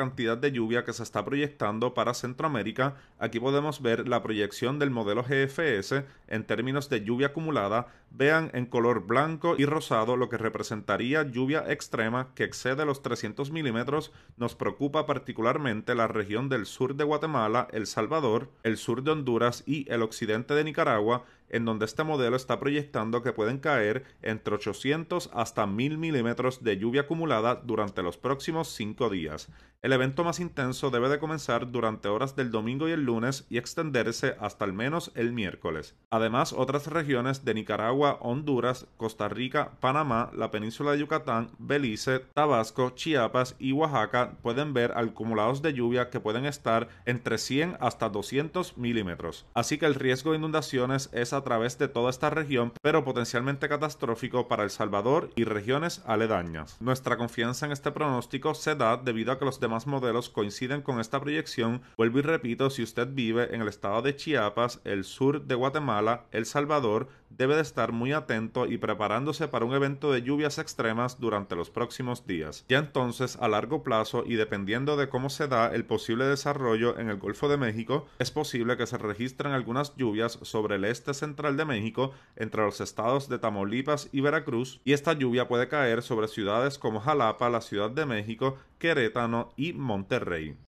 cantidad de lluvia que se está proyectando para Centroamérica, aquí podemos ver la proyección del modelo GFS en términos de lluvia acumulada vean en color blanco y rosado lo que representaría lluvia extrema que excede los 300 milímetros, nos preocupa particularmente la región del sur de Guatemala, El Salvador, el sur de Honduras y el occidente de Nicaragua, en donde este modelo está proyectando que pueden caer entre 800 hasta 1000 milímetros de lluvia acumulada durante los próximos 5 días. El evento más intenso debe de comenzar durante horas del domingo y el lunes y extenderse hasta al menos el miércoles. Además, otras regiones de Nicaragua Honduras, Costa Rica, Panamá, la península de Yucatán, Belice, Tabasco, Chiapas y Oaxaca pueden ver acumulados de lluvia que pueden estar entre 100 hasta 200 milímetros. Así que el riesgo de inundaciones es a través de toda esta región, pero potencialmente catastrófico para El Salvador y regiones aledañas. Nuestra confianza en este pronóstico se da debido a que los demás modelos coinciden con esta proyección. Vuelvo y repito, si usted vive en el estado de Chiapas, el sur de Guatemala, El Salvador, debe de estar muy atento y preparándose para un evento de lluvias extremas durante los próximos días. Ya entonces, a largo plazo y dependiendo de cómo se da el posible desarrollo en el Golfo de México, es posible que se registren algunas lluvias sobre el este central de México, entre los estados de Tamaulipas y Veracruz, y esta lluvia puede caer sobre ciudades como Jalapa, la Ciudad de México, Querétano y Monterrey.